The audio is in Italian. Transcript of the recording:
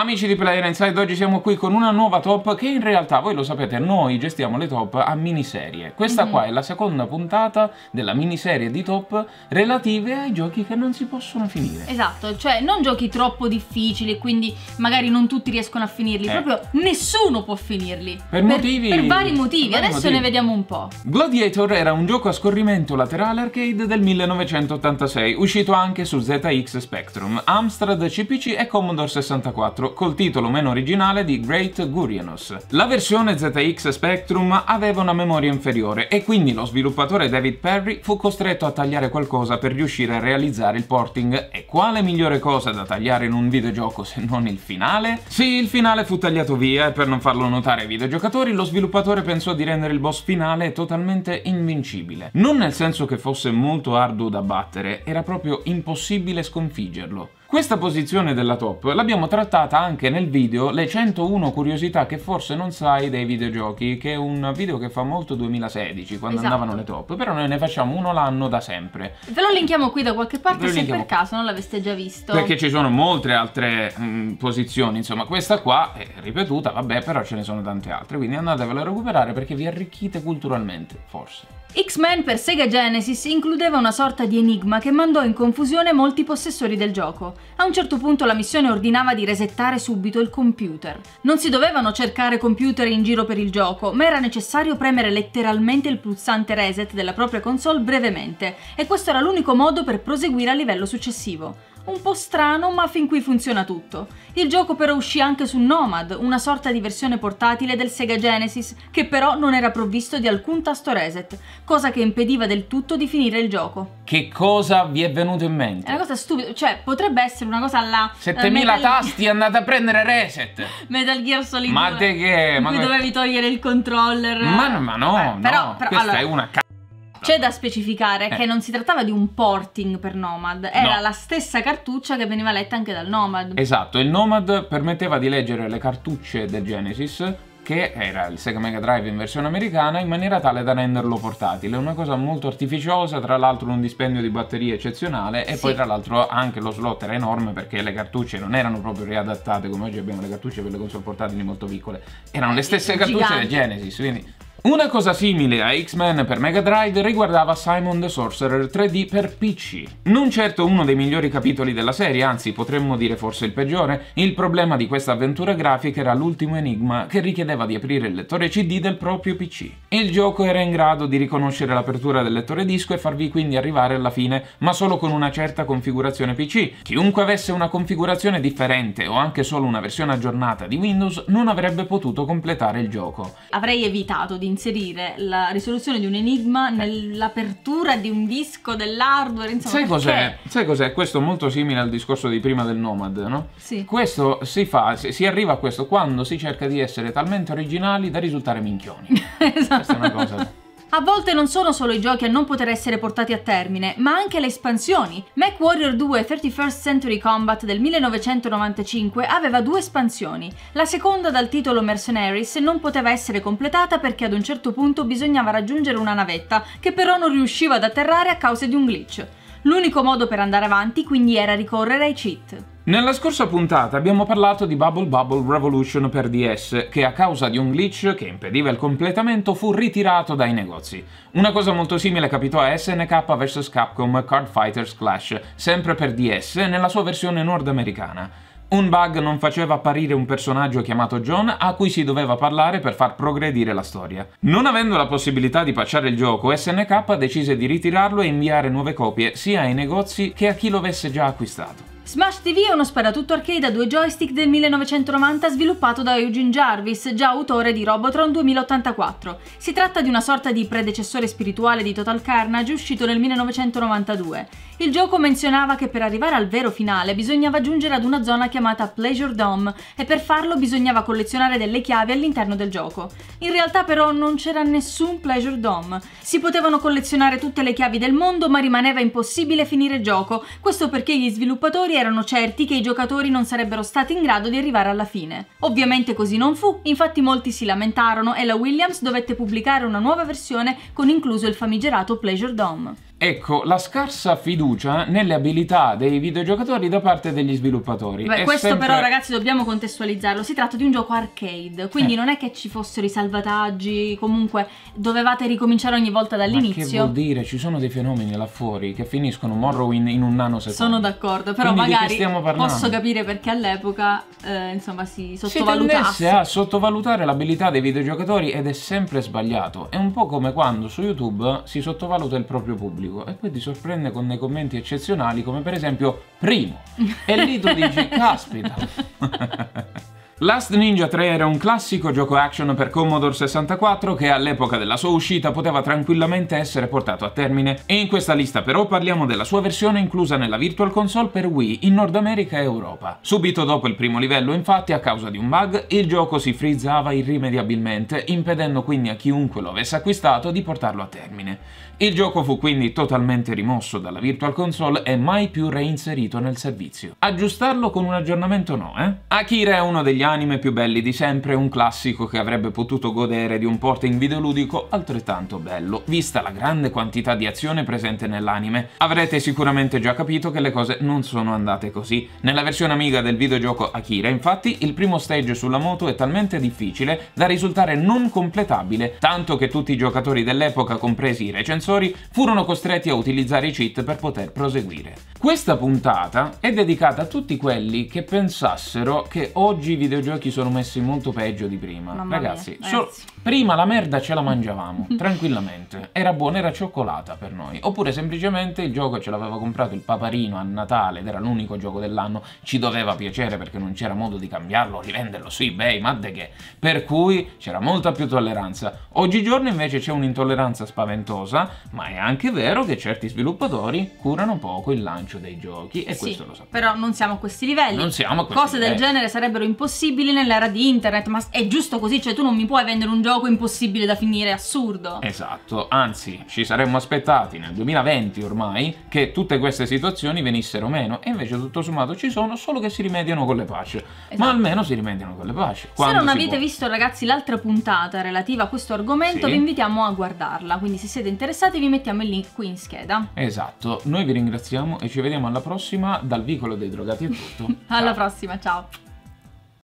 Amici di Player Inside, oggi siamo qui con una nuova top che in realtà, voi lo sapete, noi gestiamo le top a miniserie. Questa mm -hmm. qua è la seconda puntata della miniserie di top relative ai giochi che non si possono finire. Esatto, cioè non giochi troppo difficili, quindi magari non tutti riescono a finirli, eh. proprio nessuno può finirli. Per, per motivi... Per vari motivi, per adesso motivi. ne vediamo un po'. Gladiator era un gioco a scorrimento laterale arcade del 1986, uscito anche su ZX Spectrum, Amstrad CPC e Commodore 64 titolo, col titolo meno originale di Great Gurianos. La versione ZX Spectrum aveva una memoria inferiore e quindi lo sviluppatore David Perry fu costretto a tagliare qualcosa per riuscire a realizzare il porting e quale migliore cosa da tagliare in un videogioco se non il finale? Sì, il finale fu tagliato via e per non farlo notare ai videogiocatori lo sviluppatore pensò di rendere il boss finale totalmente invincibile. Non nel senso che fosse molto arduo da battere, era proprio impossibile sconfiggerlo. Questa posizione della top l'abbiamo trattata anche nel video Le 101 curiosità che forse non sai dei videogiochi, che è un video che fa molto 2016, quando esatto. andavano le top, però noi ne facciamo uno l'anno da sempre. Ve lo linkiamo qui da qualche parte se per caso non l'aveste già visto. Perché ci sono molte altre mh, mm, posizioni, insomma questa qua è ripetuta, vabbè però ce ne sono tante altre, quindi andatevela a recuperare perché vi arricchite culturalmente, forse. X-Men per Sega Genesis includeva una sorta di enigma che mandò in confusione molti possessori del gioco. A un certo punto la missione ordinava di resettare subito il computer. Non si dovevano cercare computer in giro per il gioco, ma era necessario premere letteralmente il pulsante reset della propria console brevemente, e questo era l'unico modo per proseguire a livello successivo. Un po' strano, ma fin qui funziona tutto. Il gioco però uscì anche su Nomad, una sorta di versione portatile del Sega Genesis, che però non era provvisto di alcun tasto reset, cosa che impediva del tutto di finire il gioco. Che cosa vi è venuto in mente? È una cosa stupida, cioè potrebbe essere una cosa alla... 7000 eh, Metal... tasti e andate a prendere reset! Metal Gear Solid Ma te che? Ma... Cui dovevi togliere il controller... Ma, ma no, eh, però, però, questa allora... è una c***a c'è da specificare eh. che non si trattava di un porting per Nomad, era no. la stessa cartuccia che veniva letta anche dal Nomad. Esatto, il Nomad permetteva di leggere le cartucce del Genesis che era il Sega Mega Drive in versione americana in maniera tale da renderlo portatile, una cosa molto artificiosa, tra l'altro un dispendio di batterie eccezionale e sì. poi tra l'altro anche lo slot era enorme perché le cartucce non erano proprio riadattate come oggi abbiamo le cartucce per le console portatili molto piccole, erano le stesse cartucce del Genesis, quindi una cosa simile a X-Men per Mega Drive riguardava Simon the Sorcerer 3D per PC. Non certo uno dei migliori capitoli della serie, anzi potremmo dire forse il peggiore, il problema di questa avventura grafica era l'ultimo enigma che richiedeva di aprire il lettore CD del proprio PC. Il gioco era in grado di riconoscere l'apertura del lettore disco e farvi quindi arrivare alla fine, ma solo con una certa configurazione PC. Chiunque avesse una configurazione differente o anche solo una versione aggiornata di Windows non avrebbe potuto completare il gioco. Avrei evitato di inserire la risoluzione di un enigma eh. nell'apertura di un disco dell'hardware, insomma. Sai cos'è? Cioè, Sai cos'è? Questo è molto simile al discorso di prima del Nomad, no? Sì. Questo si fa, si arriva a questo quando si cerca di essere talmente originali da risultare minchioni. esatto. Questa è una cosa a volte non sono solo i giochi a non poter essere portati a termine, ma anche le espansioni. Mac Warrior 2 31st Century Combat del 1995 aveva due espansioni. La seconda dal titolo Mercenaries non poteva essere completata perché ad un certo punto bisognava raggiungere una navetta, che però non riusciva ad atterrare a causa di un glitch. L'unico modo per andare avanti quindi era ricorrere ai cheat. Nella scorsa puntata abbiamo parlato di Bubble Bubble Revolution per DS, che a causa di un glitch che impediva il completamento fu ritirato dai negozi. Una cosa molto simile capitò a SNK vs Capcom Card Fighters Clash, sempre per DS, nella sua versione nordamericana. Un bug non faceva apparire un personaggio chiamato John a cui si doveva parlare per far progredire la storia. Non avendo la possibilità di pacciare il gioco, SNK decise di ritirarlo e inviare nuove copie sia ai negozi che a chi lo avesse già acquistato. Smash TV è uno sparatutto arcade a due joystick del 1990 sviluppato da Eugene Jarvis, già autore di Robotron 2084. Si tratta di una sorta di predecessore spirituale di Total Carnage uscito nel 1992. Il gioco menzionava che per arrivare al vero finale bisognava giungere ad una zona chiamata Pleasure Dome e per farlo bisognava collezionare delle chiavi all'interno del gioco. In realtà però non c'era nessun Pleasure Dome. Si potevano collezionare tutte le chiavi del mondo ma rimaneva impossibile finire il gioco, questo perché gli sviluppatori erano certi che i giocatori non sarebbero stati in grado di arrivare alla fine. Ovviamente così non fu, infatti molti si lamentarono e la Williams dovette pubblicare una nuova versione con incluso il famigerato Pleasure Dome. Ecco, la scarsa fiducia nelle abilità dei videogiocatori da parte degli sviluppatori. Beh, questo sempre... però ragazzi dobbiamo contestualizzarlo, si tratta di un gioco arcade, quindi eh. non è che ci fossero i salvataggi, comunque dovevate ricominciare ogni volta dall'inizio. Ma che vuol dire, ci sono dei fenomeni là fuori che finiscono Morrowind in un nanosecondo. Sono d'accordo, però quindi magari posso capire perché all'epoca eh, insomma si sottovalutasse. Si a sottovalutare l'abilità dei videogiocatori ed è sempre sbagliato, è un po' come quando su YouTube si sottovaluta il proprio pubblico pubblico e poi ti sorprende con dei commenti eccezionali come per esempio primo e lì tu dici caspita Last Ninja 3 era un classico gioco action per Commodore 64 che all'epoca della sua uscita poteva tranquillamente essere portato a termine e in questa lista però parliamo della sua versione inclusa nella Virtual Console per Wii in Nord America e Europa. Subito dopo il primo livello infatti a causa di un bug il gioco si frizzava irrimediabilmente impedendo quindi a chiunque lo avesse acquistato di portarlo a termine. Il gioco fu quindi totalmente rimosso dalla Virtual Console e mai più reinserito nel servizio. Aggiustarlo con un aggiornamento no, eh? Akira è uno degli anime più belli di sempre, un classico che avrebbe potuto godere di un porting videoludico altrettanto bello, vista la grande quantità di azione presente nell'anime. Avrete sicuramente già capito che le cose non sono andate così. Nella versione amiga del videogioco Akira, infatti, il primo stage sulla moto è talmente difficile da risultare non completabile, tanto che tutti i giocatori dell'epoca, compresi i recensori, furono costretti a utilizzare i cheat per poter proseguire. Questa puntata è dedicata a tutti quelli che pensassero che oggi i videogiochi videogiochi sono messi molto peggio di prima. Mamma Ragazzi, mia, eh, so, prima la merda ce la mangiavamo, tranquillamente. Era buona, era cioccolata per noi. Oppure semplicemente il gioco ce l'aveva comprato il paparino a Natale ed era l'unico gioco dell'anno. Ci doveva piacere perché non c'era modo di cambiarlo, rivenderlo su eBay, ma de che. Per cui c'era molta più tolleranza. Oggigiorno invece c'è un'intolleranza spaventosa, ma è anche vero che certi sviluppatori curano poco il lancio dei giochi e sì, questo lo sappiamo. Però non siamo a questi livelli. Non siamo a questi Cose livelli. del genere sarebbero impossibili impossibili nell'era di internet, ma è giusto così, cioè tu non mi puoi vendere un gioco impossibile da finire, assurdo. Esatto, anzi ci saremmo aspettati nel 2020 ormai che tutte queste situazioni venissero meno e invece tutto sommato ci sono, solo che si rimediano con le pace. Esatto. Ma almeno si rimediano con le pace. Se non avete può. visto ragazzi l'altra puntata relativa a questo argomento sì. vi invitiamo a guardarla, quindi se siete interessati vi mettiamo il link qui in scheda. Esatto, noi vi ringraziamo e ci vediamo alla prossima dal vicolo dei drogati è tutto. alla ciao. prossima, ciao!